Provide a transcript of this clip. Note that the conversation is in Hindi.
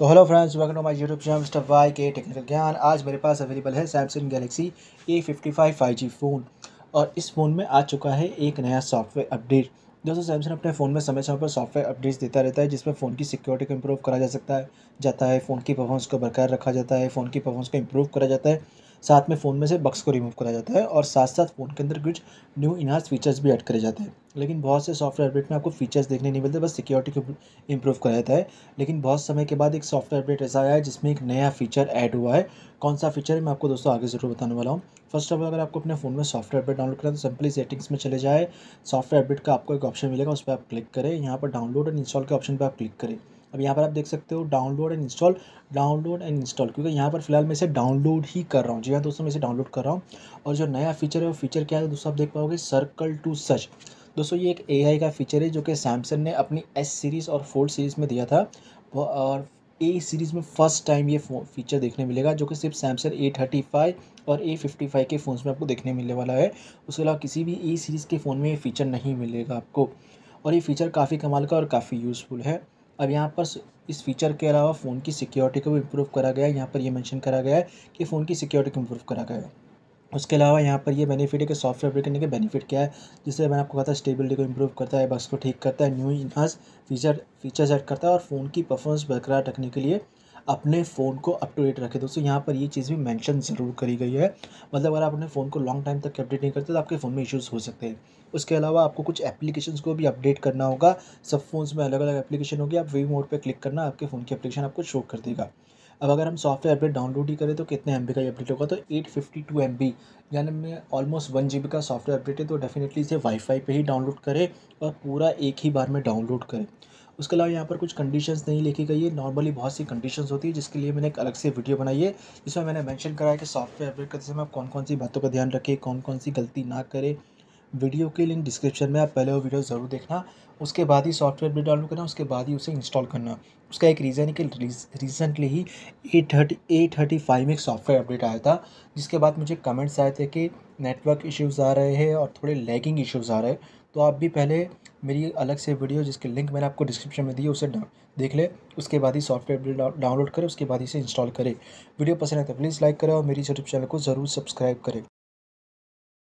तो hello friends welcome to my YouTube channel mister Y K technical ज्ञान आज मेरे पास अवेलेबल है Samsung Galaxy A fifty five five G phone और इस फ़ोन में आ चुका है एक नया सॉफ्टवेयर अपडेट दोस्तों सैमसंग अपने फ़ोन में समय समय पर सॉफ्टवेयर अपडेट्स देता रहता है जिसमें फ़ोन की सिक्योरिटी को इम्प्रूव करा जा सकता है जाता है फ़ोन की परफॉर्मेंस को बरकरार रखा जाता है फ़ोन की परफॉर्मेंस को इम्प्रूव करा जाता है साथ में फ़ोन में से बक्स को रिमूव करा जाता है और साथ साथ फ़ोन के अंदर कुछ न्यू इनहास फीचर्स भी ऐड करे जाते हैं लेकिन बहुत से सॉफ्टवेयर अपडेट में आपको फीचर्स देखने नहीं मिलते बस सिक्योरिटी को इम्प्रूव करा जाता है लेकिन बहुत समय के बाद एक सॉफ्टवेयर अपडेट ऐसा आया है जिसमें एक नया फीचर ऐड हुआ है कौन सा फीचर है मैं आपको दोस्तों आगे ज़रूर बताने वाला हूँ फर्स्ट ऑफ ऑल अगर आपको अपने फ़ोन में सॉफ्टवेयर अपडेट डाउनलोड करना है तो सिंपली सेटिंग्स में चले जाए सॉफ्टवेयर अपडेट का आपको एक ऑप्शन मिलेगा उस पर आप क्लिक करें यहाँ पर डाउनलोड एंड इंस्टॉल के ऑप्शन पर आप क्लिक करें अब यहाँ पर आप देख सकते हो download and install download and install क्योंकि यहाँ पर फिलहाल मैं इसे डाउनलोड ही कर रहा हूँ जी हाँ दोस्तों मैं इसे डाउनलोड कर रहा हूँ और जो नया फीचर है वो फीचर क्या है दोस्तों आप देख पाओगे सर्कल टू सर्च दोस्तों ये एक ए का फीचर है जो कि सैमसंग ने अपनी एस सीरीज़ और फोर्थ सीरीज़ में दिया था और ए सीरीज़ में फर्स्ट टाइम ये फीचर देखने मिलेगा जो कि सिर्फ सैमसंग ए थर्टी फाइव और ए फिफ्टी फाइव के फ़ोन्स में आपको देखने मिलने वाला है उसके अलावा किसी भी ए सीरीज़ के फ़ोन में ये फीचर नहीं मिलेगा आपको और ये फीचर काफ़ी कमाल का और काफ़ी यूज़फुल है अब यहाँ पर इस फीचर के अलावा फ़ोन की सिक्योरिटी को भी इम्प्रूव करा गया है यहाँ पर ये मेंशन करा गया है कि फ़ोन की सिक्योरिटी को इम्प्रूव करा गया है उसके अलावा यहाँ पर ये बेनिफिट है कि सॉफ्टवेयर अपडेट करने के बेनिफिट क्या है जिससे मैंने आपको कहा था स्टेबिलिटी को इम्प्रूव करता है बस को ठीक करता है new enhance feature features add करता है और फ़ोन की परफॉर्मेंस बरकरार रखने के लिए अपने फ़ोन को अप टू डेट रखें दोस्तों यहाँ पर ये चीज़ भी मेंशन ज़रूर करी गई है मतलब अगर आप अपने फ़ोन को लॉन्ग टाइम तक अपडेट नहीं करते तो आपके फ़ोन में इश्यूज़ हो सकते हैं उसके अलावा आपको कुछ एप्लीकेशन को भी अपडेट करना होगा सब फ़ोन्स में अलग अलग एप्लीकेशन होगी आप वी मोड पर क्लिक करना आपके फ़ोन की अपलीकेशन आपको शो कर देगा अब अगर हम सॉफ्टवेयर अपडेट डाउनलोड ही करें तो कितने एम का अपडेट होगा तो eight fifty two M B यानी मैं ऑलमोस्ट वन जी का सॉफ्टवेयर अपडेट है तो डेफिनेटली इसे वाईफाई पे ही डाउनलोड करें और पूरा एक ही बार में डाउनलोड करें उसके अलावा यहाँ पर कुछ कंडीशंस नहीं लिखी गई है नॉर्मली बहुत सी कंडीशंस होती है जिसके लिए मैंने एक अलग से वीडियो बनाई है जिसमें मैंने मेंशन कराया कि सॉफ्टवेयर अपडेट करते समय आप कौन कौन सी बातों का ध्यान रखें कौन कौन सी गलती ना करें वीडियो की लिंक डिस्क्रिप्शन में आप पहले वो वीडियो ज़रूर देखना उसके बाद ही सॉफ्टवेयर भी डाउनलोड करना उसके बाद ही उसे इंस्टॉल करना उसका एक रीज़न है कि रिसेंटली ही A thirty eight thirty five में एक सॉफ्टवेयर अपडेट आया था जिसके बाद मुझे कमेंट्स आए थे कि नेटवर्क इश्यूज़ आ रहे हैं और थोड़े लैगिंग इश्यूज़ आ रहे हैं तो आप भी पहले मेरी अलग से वीडियो जिसके लिंक मैंने आपको डिस्क्रिप्शन में दी है उसे देख ले उसके बाद ही सॉफ्टवेयर डाउनलोड करें उसके बाद ही इसे इंस्टॉल करें वीडियो पसंद आए तो प्लीज़ लाइक करें और मेरी यूट्यूब चैनल को ज़रूर सब्सक्राइब करें